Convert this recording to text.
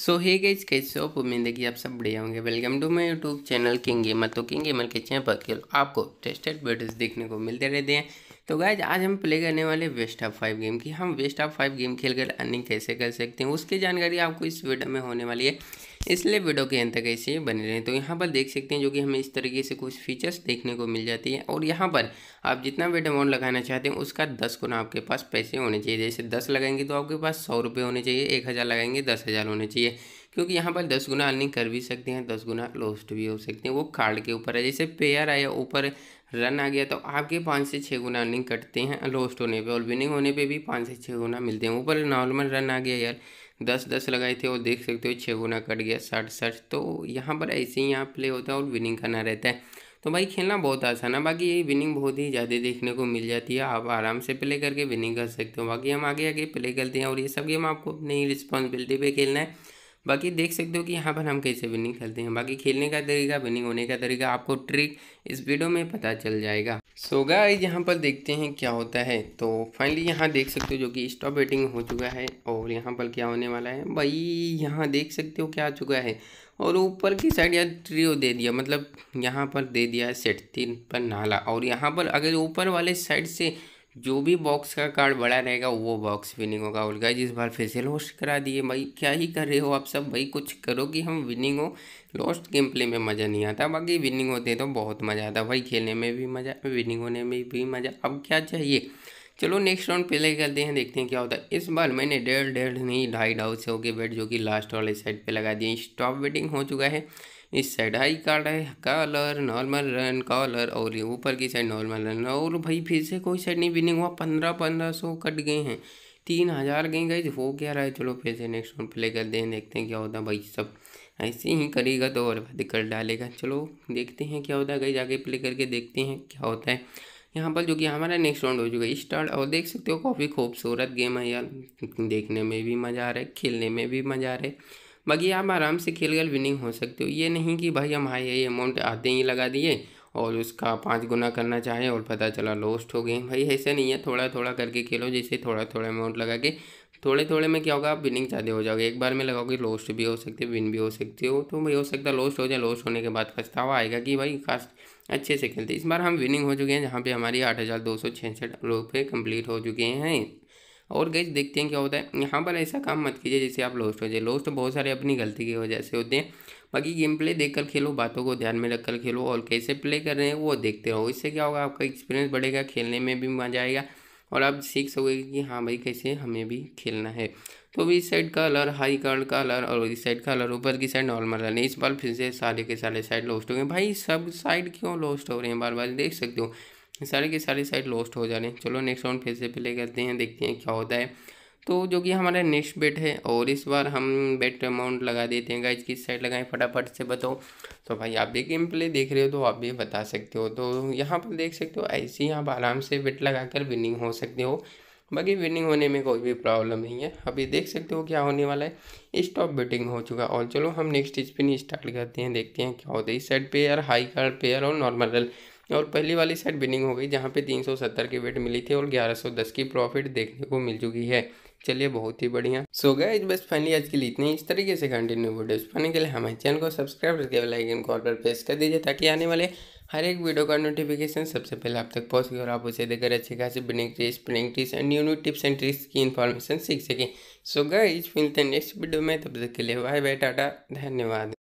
सो हे गई कैसे हो उम्मीद है कि आप सब बढ़िया होंगे welcome to my YouTube channel king gamer तो किंग गेमर के चैनल पर खेल आपको टेस्टेड वीडियोस देखने को मिलते रहते हैं तो गाइज आज हम प्ले करने वाले वेस्ट ऑफ फाइव गेम की हम वेस्ट ऑफ फाइव गेम खेल कर अर्निंग कैसे कर सकते हैं उसकी जानकारी आपको इस वीडियो में होने वाली है इसलिए वीडियो के अंत तक ऐसे बने रहें तो यहाँ पर देख सकते हैं जो कि हमें इस तरीके से कुछ फीचर्स देखने को मिल जाती है और यहाँ पर आप जितना वेट अमाउंट लगाना चाहते हैं उसका दस गुना आपके पास पैसे होने चाहिए जैसे दस लगाएंगे तो आपके पास सौ रुपये होने चाहिए एक हज़ार लगाएंगे दस हज़ार होने चाहिए क्योंकि यहाँ पर दस गुना अर्निंग कर भी सकते हैं दस गुना लॉस्ट भी हो सकते हैं वो कार्ड के ऊपर है जैसे पेयर आया ऊपर रन आ गया तो आपके पाँच से छः गुना अर्निंग कटते हैं लॉस्ट होने पे और विनिंग होने पे भी पाँच से छः गुना मिलते हैं ऊपर नॉर्मल रन आ गया यार दस दस लगाए थे और देख सकते हो छः गुना कट गया साठ साठ तो यहाँ पर ऐसे ही यहाँ प्ले होता है और विनिंग करना रहता है तो भाई खेलना बहुत आसान है बाकी ये विनिंग बहुत ही ज़्यादा देखने को मिल जाती है आप आराम से प्ले करके विनिंग कर सकते हो बाकी हम आगे आगे प्ले करते हैं और ये सब गेम आपको अपनी रिस्पॉन्सिबिलिटी पर खेलना है बाकी देख सकते हो कि यहाँ पर हम कैसे विनिंग खेलते हैं बाकी खेलने का तरीका विनिंग होने का तरीका आपको ट्रिक इस वीडियो में पता चल जाएगा सो गाइस यहाँ पर देखते हैं क्या होता है तो फाइनली यहाँ देख सकते हो जो कि स्टॉप बेटिंग हो चुका है और यहाँ पर क्या होने वाला है भाई यहाँ देख सकते हो क्या आ चुका है और ऊपर की साइड यार ट्रियो दे दिया मतलब यहाँ पर दे दिया है सेट तीन पर नाला और यहाँ पर अगर ऊपर वाले साइड से जो भी बॉक्स का कार्ड बड़ा रहेगा वो बॉक्स विनिंग होगा और गाइज इस बार फिर से लॉस्ट करा दिए भाई क्या ही कर रहे हो आप सब भाई कुछ करो कि हम विनिंग हो लॉस्ट गेम प्ले में मज़ा नहीं आता बाकी विनिंग होते तो बहुत मज़ा आता भाई खेलने में भी मज़ा विनिंग होने में भी मज़ा अब क्या चाहिए चलो नेक्स्ट राउंड प्ले करते हैं देखते हैं क्या होता है इस बार मैंने डेढ़ डेढ़ नहीं ढाई ढाई से होकर बैट जो कि लास्ट वाले साइड पे लगा दिए स्टॉप बेटिंग हो चुका है इस साइड हाई कार्ड है कॉलर नॉर्मल रन कॉलर और ये ऊपर की साइड नॉर्मल रन और भाई फिर से कोई साइड नहीं विनिंग हुआ पंद्रह पंद्रह सौ कट गए हैं तीन हज़ार गए गए हो क्या रहा है चलो फिर से नेक्स्ट राउंड प्ले करते हैं देखते हैं क्या होता है भाई सब ऐसे ही करेगा तो और दिक्कत डालेगा चलो देखते हैं क्या होता है कहीं जाके प्ले करके देखते हैं क्या होता है यहाँ पर जो कि हमारा नेक्स्ट राउंड हो चुका है स्टार्ट और देख सकते हो काफ़ी खूबसूरत गेम है यार देखने में भी मज़ा आ रहा है खेलने में भी मज़ा आ रहा है बाकी आप आराम से खेल कर विनिंग हो सकते हो ये नहीं कि भाई हम हाई हाई अमाउंट आते ही लगा दिए और उसका पाँच गुना करना चाहे और पता चला लॉस्ट हो गए भाई ऐसा नहीं है थोड़ा थोड़ा करके खेलो जैसे थोड़ा थोड़ा अमाउंट लगा के थोड़े थोड़े में क्या होगा आप विनिंग ज़्यादा हो जाओगे एक बार में लगाओगे लॉस्ट भी हो सकते विन भी हो सकते हो तो भाई हो सकता है लॉस्ट हो जाए लॉस्ट होने के बाद पछतावा आएगा कि भाई कास्ट अच्छे से खेलते इस बार हम विनिंग हो चुके हैं जहाँ पे हमारी आठ हज़ार दो सौ छियासठ रुपये कम्प्लीट हो चुके हैं और गैस देखते हैं क्या होता है यहाँ पर ऐसा काम मत कीजिए जैसे आप लॉस्ट हो जाए लॉस्ट बहुत सारे अपनी गलती की वजह से होते हैं बाकी गेम प्ले देख कर खेलो बातों को ध्यान में रखकर खेलो और कैसे प्ले कर रहे हैं वो देखते रहो इससे क्या होगा आपका एक्सपीरियंस बढ़ेगा खेलने में भी मजा आएगा और आप सीख सकोगे कि हाँ भाई कैसे हमें भी खेलना है तो इस साइड का अलर हाई कर्ड का अलर और इस साइड का अलर ऊपर की साइड नॉर्मल रहने इस बार फिर से सारे के सारे साइड लॉस्ट हो गए भाई सब साइड क्यों लॉस्ट हो रहे हैं बार बार देख सकते हो सारे के सारे साइड लॉस्ट हो जा रहे हैं चलो नेक्स्ट राउंड फिर से प्ले करते हैं देखते हैं क्या होता है तो जो कि हमारा नेक्स्ट बेट है और इस बार हम बेट अमाउंट लगा देते हैं गाइज किस साइड लगाएं फटाफट से बताओ तो भाई आप भी गेम प्ले देख रहे हो तो आप भी बता सकते हो तो यहाँ पर देख सकते हो ऐसे ही आप आराम से बेट लगा कर विनिंग हो सकते हो बाकी विनिंग होने में कोई भी प्रॉब्लम नहीं है अभी देख सकते हो क्या होने वाला है स्टॉप बेटिंग हो चुका और चलो हम नेक्स्ट स्पिन स्टार्ट करते हैं देखते हैं क्या होता है इस side pair high card pair और नॉर्मल और पहली वाली साइड बिनिंग हो गई जहाँ पे 370 की वेट मिली थी और 1110 की प्रॉफिट देखने को मिल चुकी है चलिए बहुत ही बढ़िया सो गए बस फाइनली आज के लिए इतने इस तरीके से कंटिन्यू वीडियोस पाने के लिए हमारे चैनल को सब्सक्राइब करके लाइकन कॉल पर प्रेस कर दीजिए ताकि आने वाले हर एक वीडियो का नोटिफिकेशन सबसे पहले आप तक पहुंच और आप उसे देखकर अच्छे खासी बिनिंग ट्रिक्स प्लिंग tricks and new new tips and tricks की इन्फॉर्मेशन सीख सकें सो गए मिलते नेक्स्ट वीडियो में तब तक के लिए बाय बाय टाटा धन्यवाद